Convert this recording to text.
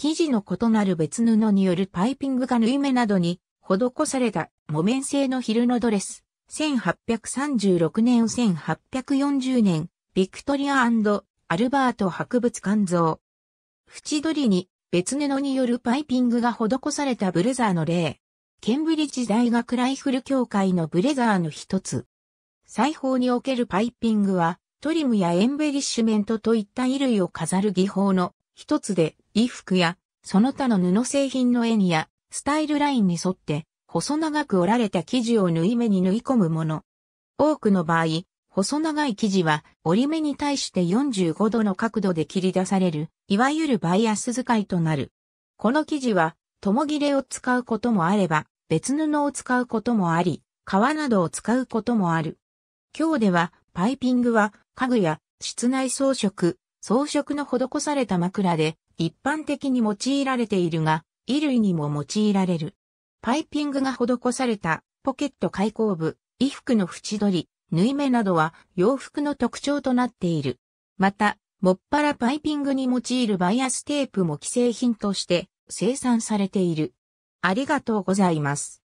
生地の異なる別布によるパイピングが縫い目などに施された木綿製の昼のドレス。1836年1840年、ビクトリアアルバート博物館像。縁取りに別布によるパイピングが施されたブレザーの例。ケンブリッジ大学ライフル協会のブレザーの一つ。裁縫におけるパイピングは、トリムやエンベリッシュメントといった衣類を飾る技法の一つで衣服やその他の布製品の縁やスタイルラインに沿って細長く折られた生地を縫い目に縫い込むもの。多くの場合、細長い生地は折り目に対して45度の角度で切り出される、いわゆるバイアス使いとなる。この生地は、共切れを使うこともあれば、別布を使うこともあり、革などを使うこともある。今日では、パイピングは、家具や室内装飾、装飾の施された枕で一般的に用いられているが、衣類にも用いられる。パイピングが施されたポケット開口部、衣服の縁取り、縫い目などは洋服の特徴となっている。また、もっぱらパイピングに用いるバイアステープも既製品として生産されている。ありがとうございます。